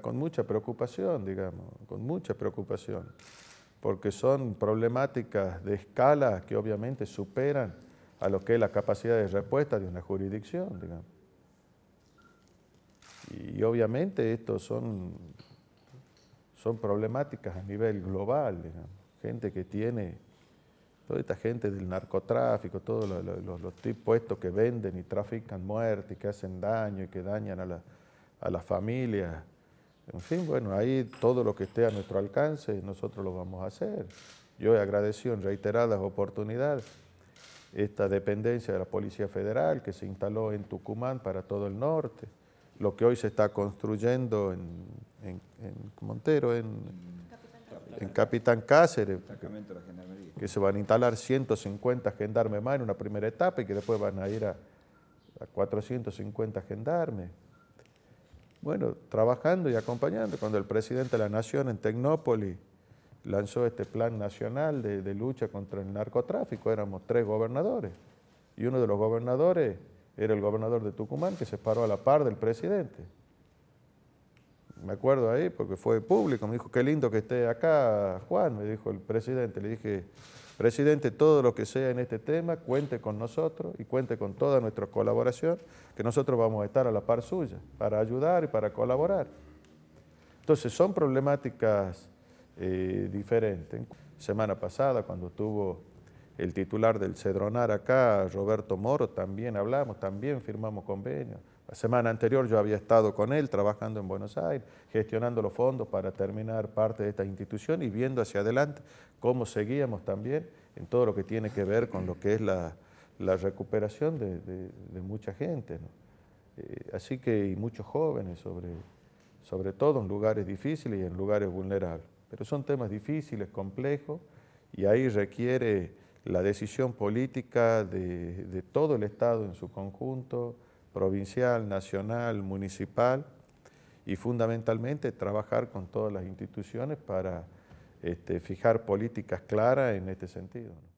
con mucha preocupación, digamos, con mucha preocupación, porque son problemáticas de escala que obviamente superan a lo que es la capacidad de respuesta de una jurisdicción, digamos. Y, obviamente estos son, son problemáticas a nivel global, digamos. gente que tiene toda esta gente del narcotráfico, todos los, tipos estos que venden y trafican muerte que hacen daño y que dañan a la, a las familias. En fin, bueno, ahí todo lo que esté a nuestro alcance, nosotros lo vamos a hacer. Yo he agradecido en reiteradas oportunidades esta dependencia de la Policía Federal que se instaló en Tucumán para todo el norte, lo que hoy se está construyendo en, Montero, en, Capitán Cáceres, que se van a instalar 150 gendarmes más en una primera etapa y que después van a ir a 450 gendarmes. Bueno, trabajando y acompañando. Cuando el presidente de la Nación en Tecnópolis lanzó este plan nacional de, lucha contra el narcotráfico, éramos tres gobernadores. Y uno de los gobernadores era el gobernador de Tucumán, que se paró a la par del presidente. Me acuerdo ahí, porque fue público, me dijo, qué lindo que esté acá, Juan, me dijo el presidente. Le dije, Presidente, todo lo que sea en este tema, cuente con nosotros y cuente con toda nuestra colaboración, que nosotros vamos a estar a la par suya para ayudar y para colaborar. Entonces, son problemáticas eh, diferentes. Semana pasada, cuando estuvo el titular del Cedronar acá, Roberto Moro, también hablamos, también firmamos convenios. La semana anterior yo había estado con él trabajando en Buenos Aires, gestionando los fondos para terminar parte de esta institución y viendo hacia adelante cómo seguíamos también en todo lo que tiene que ver con lo que es la, recuperación de, mucha gente. Eh, así que, y muchos jóvenes, sobre, sobre todo en lugares difíciles y en lugares vulnerables. Pero son temas difíciles, complejos, y ahí requiere la decisión política de, todo el Estado en su conjunto, provincial, nacional, municipal, y fundamentalmente trabajar con todas las instituciones para este, fijar políticas claras en este sentido.